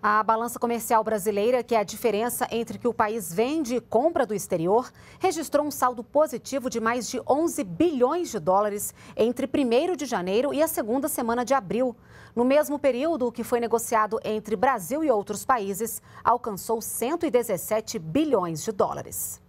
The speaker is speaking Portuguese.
A balança comercial brasileira, que é a diferença entre o que o país vende e compra do exterior, registrou um saldo positivo de mais de 11 bilhões de dólares entre 1 de janeiro e a segunda semana de abril. No mesmo período, o que foi negociado entre Brasil e outros países alcançou 117 bilhões de dólares.